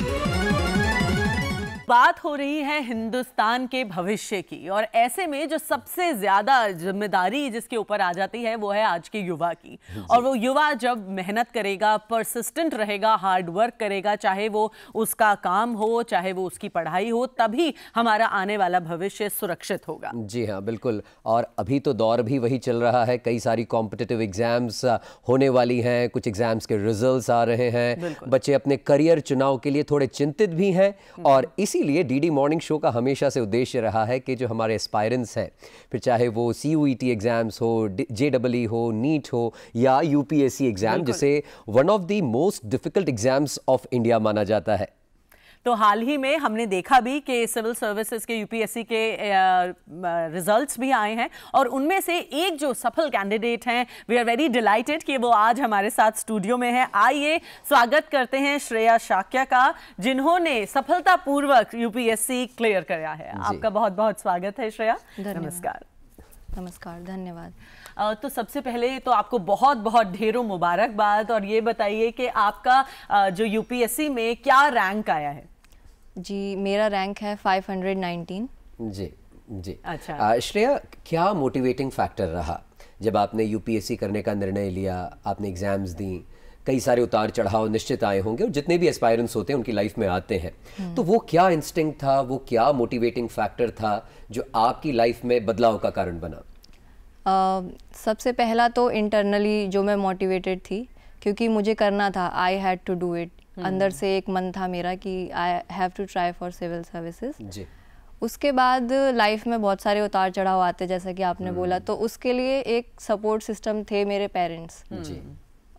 Bye. बात हो रही है हिंदुस्तान के भविष्य की और ऐसे में जो सबसे ज़्यादा जिम्मेदारी जिसके ऊपर आ जाती है वो है आज के युवा की और वो युवा जब मेहनत करेगा परसिस्टेंट रहेगा हार्ड वर्क करेगा चाहे वो उसका काम हो चाहे वो उसकी पढ़ाई हो तभी हमारा आने वाला भविष्य सुरक्षित होगा जी हाँ बिल्कुल और अभी तो दौर भी वही चल रहा है कई सारी कॉम्पिटेटिव एग्जाम्स होने वाली हैं कुछ एग्जाम्स के रिजल्ट आ रहे हैं बच्चे अपने करियर चुनाव के लिए थोड़े चिंतित भी हैं हम्म। और इसी इसीलिए डीडी मॉर्निंग शो का हमेशा से उद्देश्य रहा है कि जो हमारे एस्पायरेंट्स हैं फिर चाहे वो सी यू टी एग्ज़ाम्स हो J double e e e हो नीट हो या U P S C exam जिसे one of the most difficult exams of India माना जाता है तो हाल ही में हमने देखा भी कि सिविल सर्विसेज के यूपीएससी के रिजल्ट्स भी आए हैं और उनमें से एक जो सफल कैंडिडेट हैं वी आर वेरी डिलाइटेड कि वो आज हमारे साथ स्टूडियो में है आइए स्वागत करते हैं श्रेया शाक्या का जिन्होंने सफलतापूर्वक यूपीएससी क्लियर कराया है आपका बहुत बहुत स्वागत है श्रेया नमस्कार नमस्कार धन्यवाद तो सबसे पहले तो आपको बहुत बहुत ढेरों मुबारकबाद और ये बताइए कि आपका जो यूपीएससी में क्या रैंक आया है जी मेरा रैंक है 519 जी जी अच्छा श्रेया क्या मोटिवेटिंग फैक्टर रहा जब आपने यूपीएससी करने का निर्णय लिया आपने एग्जाम्स दी कई सारे उतार चढ़ाव निश्चित आए होंगे और जितने भी एस्पायरेंट्स होते हैं उनकी लाइफ में आते हैं हम्म। तो वो क्या इंस्टिंग था वो क्या मोटिवेटिंग फैक्टर था जो आपकी लाइफ में बदलाव का कारण बना सबसे पहला तो इंटरनली जो मैं मोटिवेटेड थी क्योंकि मुझे करना था I had to do it अंदर से एक मन था मेरा कि I have to try for civil services उसके बाद लाइफ में बहुत सारे उतार चढ़ाव आते जैसा कि आपने हम्म। बोला तो उसके लिए एक सपोर्ट सिस्टम थे मेरे पेरेंट्स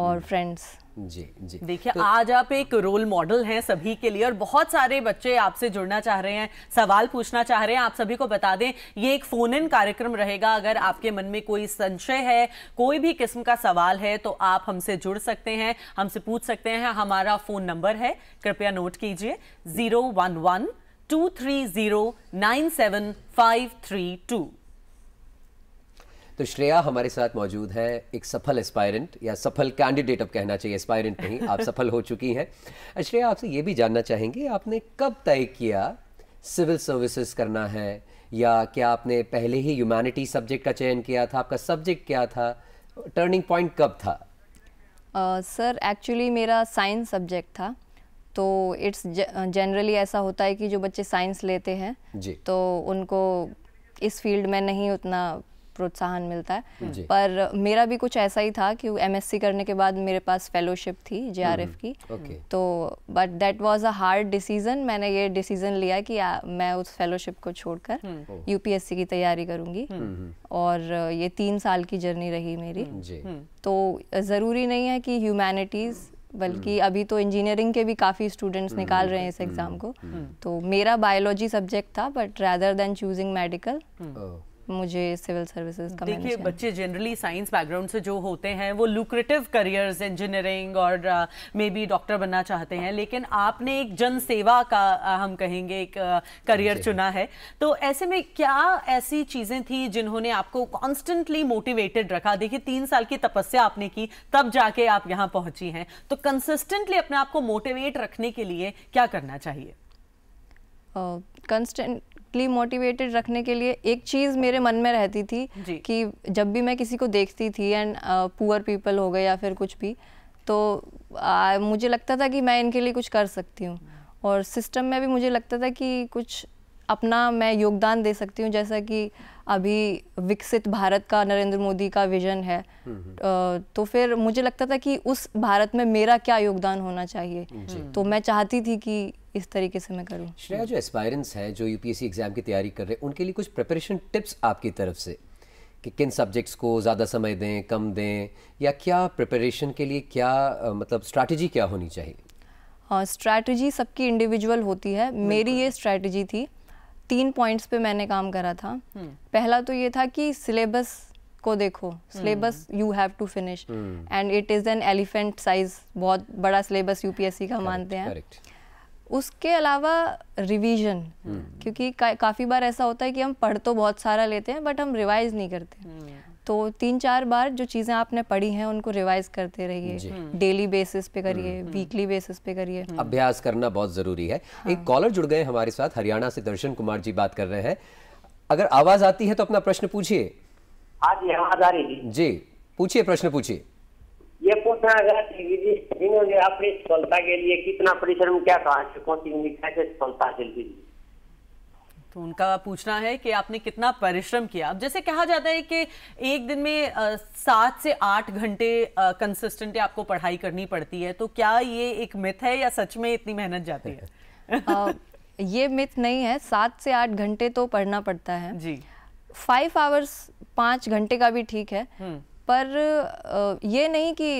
और फ्रेंड्स हम्म। जी जी देखिए तो, आज आप एक रोल मॉडल हैं सभी के लिए और बहुत सारे बच्चे आपसे जुड़ना चाह रहे हैं सवाल पूछना चाह रहे हैं आप सभी को बता दें ये एक फोन इन कार्यक्रम रहेगा अगर आपके मन में कोई संशय है कोई भी किस्म का सवाल है तो आप हमसे जुड़ सकते हैं हमसे पूछ सकते हैं हमारा फ़ोन नंबर है कृपया नोट कीजिए zero one one two three zero nine seven five three two तो श्रेया हमारे साथ मौजूद है एक सफल एस्पायरेंट या सफल कैंडिडेट अब कहना चाहिए एस्पायरेंट नहीं आप सफल हो चुकी हैं श्रेया आपसे ये भी जानना चाहेंगे आपने कब तय किया सिविल सर्विसेज करना है या क्या आपने पहले ही ह्यूमैनिटी सब्जेक्ट का चयन किया था आपका सब्जेक्ट क्या था टर्निंग पॉइंट कब था सर uh, एक्चुअली मेरा साइंस सब्जेक्ट था तो इट्स जनरली ऐसा होता है कि जो बच्चे साइंस लेते हैं तो उनको इस फील्ड में नहीं उतना प्रोत्साहन मिलता है पर मेरा भी कुछ ऐसा ही था कि एमएससी करने के बाद मेरे पास फेलोशिप थी जेआरएफ हम्म। की तो but that was a hard decision मैंने ये डिसीजन लिया कि आ, मैं उस फेलोशिप को छोड़कर यूपीएससी हम्म। की तैयारी करूंगी हम्म। और ये तीन साल की जर्नी रही मेरी तो ज़रूरी नहीं है कि ह्यूमैनिटीज़ बल्कि अभी तो इंजीनियरिंग के भी काफ़ी स्टूडेंट्स निकाल रहे हैं इस एग्ज़ाम को तो मेरा बायोलॉजी सब्जेक्ट था but rather than choosing medical मुझे सिविल सर्विसेज का देखिए बच्चे जनरली साइंस बैकग्राउंड से जो होते हैं वो लुक्रेटिव करियर्स इंजीनियरिंग और मे बी डॉक्टर बनना चाहते हैं लेकिन आपने एक जन सेवा का uh, हम कहेंगे एक करियर uh, चुना है तो ऐसे में क्या ऐसी चीज़ें थी जिन्होंने आपको कॉन्स्टेंटली मोटिवेटेड रखा देखिए तीन साल की तपस्या आपने की तब जाके आप यहाँ पहुंची हैं तो कंसिस्टेंटली अपने आप को मोटिवेट रखने के लिए क्या करना चाहिए कंस्टेंट uh, डायरेक्टली मोटिवेटेड रखने के लिए एक चीज़ मेरे मन में रहती थी कि जब भी मैं किसी को देखती थी एंड पुअर पीपल हो गए या फिर कुछ भी तो आ, मुझे लगता था कि मैं इनके लिए कुछ कर सकती हूँ और सिस्टम में भी मुझे लगता था कि कुछ अपना मैं योगदान दे सकती हूँ जैसा कि अभी विकसित भारत का नरेंद्र मोदी का विजन है हम्म, हम्म। तो फिर मुझे लगता था कि उस भारत में मेरा क्या योगदान होना चाहिए तो मैं चाहती थी कि इस तरीके से मैं करूँ श्रेया जो एस्पायरेंस है जो यूपीएससी एग्ज़ाम की तैयारी कर रहे हैं उनके लिए कुछ प्रिपरेशन टिप्स आपकी तरफ से कि किन सब्जेक्ट्स को ज़्यादा समय दें कम दें या क्या प्रिपरेशन के लिए क्या मतलब स्ट्रैटेजी क्या होनी चाहिए हाँ स्ट्रैटेजी सबकी इंडिविजुअल होती है मेरी ये स्ट्रैटेजी थी तीन पॉइंट्स पे मैंने काम करा था हम्म। पहला तो ये था कि सिलेबस को देखो syllabus you have to finish and it is an elephant size बहुत बड़ा सिलेबस यूपीएससी का मानते हैं उसके अलावा रिवीजन हम्म। क्योंकि का, काफ़ी बार ऐसा होता है कि हम पढ़ तो बहुत सारा लेते हैं बट हम रिवाइज नहीं करते हम्म, तो तीन चार बार जो चीज़ें आपने पढ़ी हैं उनको रिवाइज करते रहिए डेली बेसिस हम्म। पे करिए वीकली बेसिस पे करिए अभ्यास करना बहुत ज़रूरी है हाँ। एक कॉलर जुड़ गए हमारे साथ हरियाणा से दर्शन कुमार जी बात कर रहे हैं अगर आवाज़ आती है तो अपना प्रश्न पूछिए हाँ जी आवाज़ आ रही जी पूछिए प्रश्न पूछिए ये पूछना है जिन्होंने अपनी सफलता के लिए कितना परिश्रम क्या कहा कौन सी कैसे सफलता हासिल की तो उनका पूछना है कि आपने कितना परिश्रम किया अब जैसे कहा जाता है कि एक दिन में सात से आठ घंटे कंसिस्टेंट आपको पढ़ाई करनी पड़ती है तो क्या ये एक मिथ है या सच में इतनी मेहनत जाती है आ, ये मिथ नहीं है सात से आठ घंटे तो पढ़ना पड़ता है जी फाइव आवर्स पाँच घंटे का भी ठीक है हम्म। पर ये नहीं कि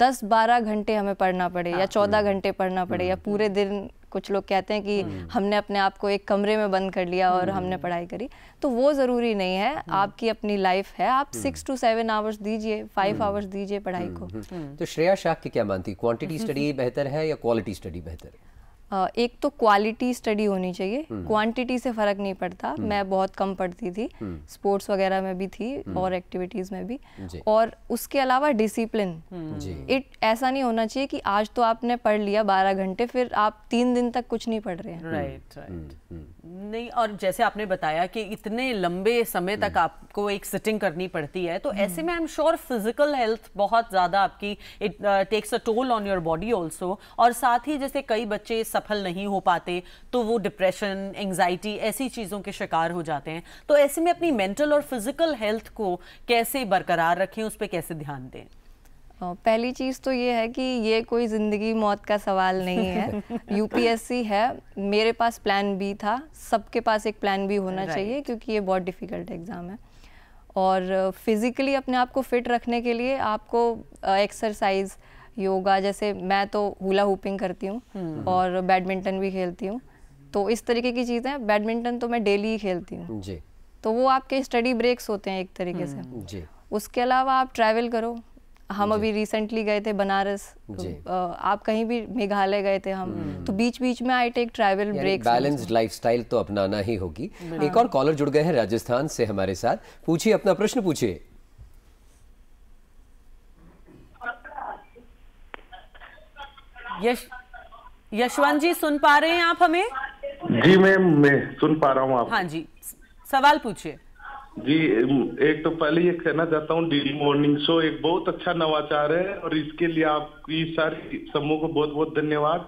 दस बारह घंटे हमें पढ़ना पड़े या हाँ। चौदह घंटे पढ़ना पड़े या हम्म। पूरे दिन कुछ लोग कहते हैं कि हम्म। हमने अपने आप को एक कमरे में बंद कर लिया और हम्म। हमने पढ़ाई करी तो वो ज़रूरी नहीं है आपकी अपनी लाइफ है आप सिक्स टू सेवन आवर्स दीजिए फाइव आवर्स दीजिए पढ़ाई को तो श्रेया शाह की क्या मानती क्वांटिटी स्टडी बेहतर है या क्वालिटी स्टडी बेहतर है एक तो क्वालिटी स्टडी होनी चाहिए क्वांटिटी हम्म। से फ़र्क नहीं पड़ता हम्म। मैं बहुत कम पढ़ती थी स्पोर्ट्स हम्म। वगैरह में भी थी और एक्टिविटीज़ में भी और उसके अलावा डिसिप्लिन इट ऐसा नहीं होना चाहिए कि आज तो आपने पढ़ लिया बारह घंटे फिर आप तीन दिन तक कुछ नहीं पढ़ रहे हैं राइट राइट नहीं और जैसे आपने बताया कि इतने लंबे समय तक आपको एक सिटिंग करनी पड़ती है तो ऐसे में I am sure physical health बहुत ज़्यादा आपकी it takes a toll on your body also और साथ ही जैसे कई बच्चे सब सफल नहीं हो पाते तो वो डिप्रेशन एंजाइटी ऐसी चीज़ों के शिकार हो जाते हैं तो ऐसे में अपनी मेंटल और फिजिकल हेल्थ को कैसे बरकरार रखें उस पर कैसे ध्यान दें पहली चीज़ तो ये है कि ये कोई ज़िंदगी मौत का सवाल नहीं है यूपीएससी है मेरे पास प्लान बी था सबके पास एक प्लान बी होना right. चाहिए क्योंकि ये बहुत डिफ़िकल्ट एग्ज़ाम है और फिज़िकली अपने आप को फिट रखने के लिए आपको एक्सरसाइज़ uh, योगा जैसे मैं तो हुला हुपिंग करती हूँ हम्म। और बैडमिंटन भी खेलती हूँ तो इस तरीके की चीज़ें बैडमिंटन तो मैं डेली ही खेलती हूँ तो वो आपके स्टडी ब्रेक्स होते हैं एक तरीके से हम्म, उसके अलावा आप ट्रैवल करो हम अभी रिसेंटली गए थे बनारस आप कहीं भी मेघालय गए थे हम हम्म। तो बीच बीच में I take travel break balanced lifestyle तो अपनाना ही होगी एक हाँ। और कॉलर जुड़ गए हैं राजस्थान से हमारे साथ पूछिए अपना प्रश्न पूछिए यशवंत जी सुन पा रहे हैं आप हमें जी मैम मैं सुन पा रहा हूँ आप हाँ जी सवाल पूछिए जी एक तो पहले ये कहना चाहता हूँ डेली मॉर्निंग शो एक बहुत अच्छा नवाचार है और इसके लिए आपकी सारी समूह को बहुत बहुत धन्यवाद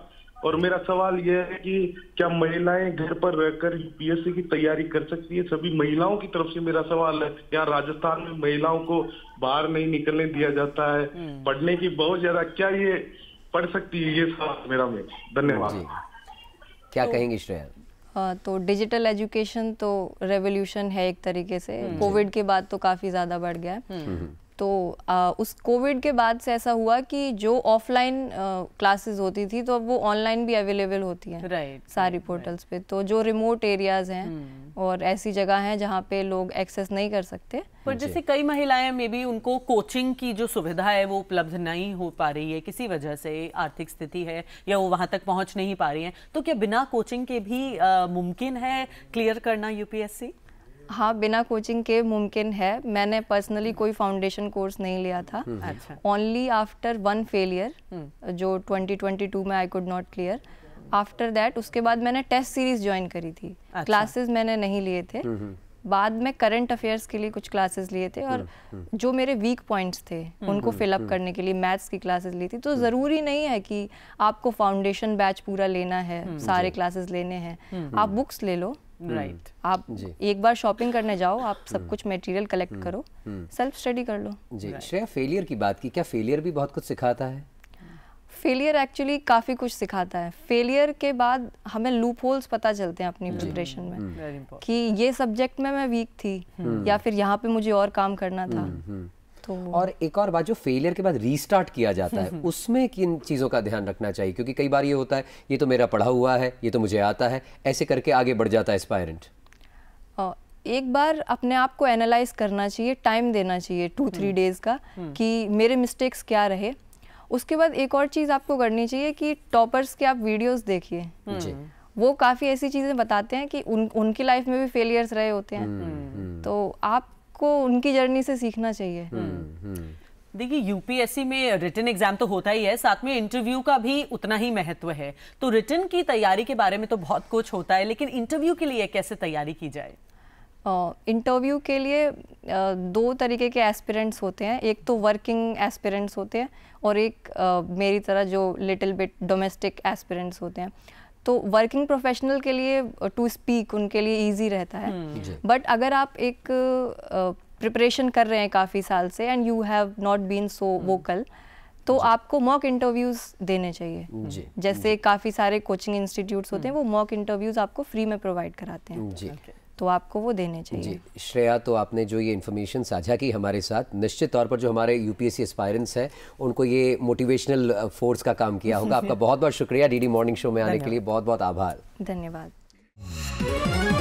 और मेरा सवाल यह है कि क्या महिलाएं घर पर रहकर यूपीएससी की तैयारी कर सकती है सभी महिलाओं की तरफ से मेरा सवाल है यहाँ राजस्थान में महिलाओं को बाहर नहीं निकलने दिया जाता है हम्म। पढ़ने की बहुत ज्यादा क्या ये पढ़ सकती है ये मेरा में धन्यवाद क्या तो, कहेंगे श्रेया हाँ तो डिजिटल एजुकेशन तो रेवोल्यूशन है एक तरीके से कोविड हम्म। के बाद तो काफ़ी ज़्यादा बढ़ गया है हम्म। तो आ, उस कोविड के बाद से ऐसा हुआ कि जो ऑफलाइन क्लासेस होती थी तो अब वो ऑनलाइन भी अवेलेबल होती हैं right, सारी पोर्टल्स right. पे तो जो रिमोट एरियाज हैं hmm. और ऐसी जगह हैं जहाँ पे लोग एक्सेस नहीं कर सकते पर जैसे कई महिलाएं मे भी उनको कोचिंग की जो सुविधा है वो उपलब्ध नहीं हो पा रही है किसी वजह से आर्थिक स्थिति है या वो वहाँ तक पहुँच नहीं पा रही हैं तो क्या बिना कोचिंग के भी मुमकिन है क्लियर करना यूपीएससी हाँ बिना कोचिंग के मुमकिन है मैंने पर्सनली हम्म। कोई फाउंडेशन कोर्स नहीं लिया था ओनली आफ्टर वन फेलियर जो 2022 में I could not clear after that उसके बाद मैंने टेस्ट सीरीज ज्वाइन करी थी क्लासेस अच्छा। मैंने नहीं लिए थे हम्म, हम्म। बाद में करंट अफेयर्स के लिए कुछ क्लासेस लिए थे और जो मेरे वीक पॉइंट्स थे उनको फिलअप करने के लिए मैथ्स की क्लासेस ली थी तो ज़रूरी नहीं है कि आपको फाउंडेशन बैच पूरा लेना है सारे क्लासेस लेने हैं आप बुक्स ले लो राइट हम्म, right. आप एक बार शॉपिंग करने जाओ आप सब हम्म। कुछ मटेरियल हम्म, कलेक्ट करो सेल्फ स्टडी कर लो जी right. श्रेया फेलियर की बात की क्या फेलियर भी बहुत कुछ सिखाता है फेलियर एक्चुअली काफ़ी कुछ सिखाता है फेलियर के बाद हमें लूप होल्स पता चलते हैं अपनी प्रिपरेशन में कि ये सब्जेक्ट में मैं वीक थी या फिर यहाँ पे मुझे और काम करना था तो और एक और बात जो फेलियर के बाद रीस्टार्ट किया जाता है हम्म, हम्म। उसमें किन चीज़ों का ध्यान रखना चाहिए क्योंकि कई बार ये होता है ये तो मेरा पढ़ा हुआ है ये तो मुझे आता है ऐसे करके आगे बढ़ जाता है एस्पायरेंट एक बार अपने आप को एनालाइज करना चाहिए टाइम देना चाहिए टू थ्री डेज का हम्म। कि मेरे मिस्टेक्स क्या रहे उसके बाद एक और चीज़ आपको करनी चाहिए कि टॉपर्स के आप वीडियोस देखिए वो काफ़ी ऐसी चीज़ें बताते हैं कि उन उनकी लाइफ में भी फेलियर्स रहे होते हैं तो आप को उनकी जर्नी से सीखना चाहिए हम्म, हम्म। देखिए यूपीएससी में रिटर्न एग्जाम तो होता ही है साथ में इंटरव्यू का भी उतना ही महत्व है तो रिटर्न की तैयारी के बारे में तो बहुत कुछ होता है लेकिन इंटरव्यू के लिए कैसे तैयारी की जाए इंटरव्यू के लिए uh, दो तरीके के एस्पिरेंट्स होते हैं एक तो वर्किंग एस्पिरेंट्स होते हैं और एक uh, मेरी तरह जो लिटिल बिट डोमेस्टिक एस्पिरेंट्स होते हैं तो वर्किंग प्रोफेशनल के लिए टू uh, स्पीक उनके लिए ईजी रहता है बट हम्म। अगर आप एक प्रिपरेशन uh, कर रहे हैं काफ़ी साल से and you have not been so vocal तो आपको मॉक इंटरव्यूज देने चाहिए जैसे काफ़ी सारे कोचिंग इंस्टीट्यूट्स होते हैं हम्म। वो मॉक इंटरव्यूज आपको फ्री में प्रोवाइड कराते हैं जी, okay. तो आपको वो देने चाहिए श्रेया तो आपने जो ये इन्फॉर्मेशन साझा की हमारे साथ निश्चित तौर पर जो हमारे यूपीएससी एस्पायरेंट्स हैं उनको ये मोटिवेशनल फोर्स का काम किया होगा आपका बहुत बहुत शुक्रिया डीडी मॉर्निंग शो में आने के लिए बहुत बहुत आभार धन्यवाद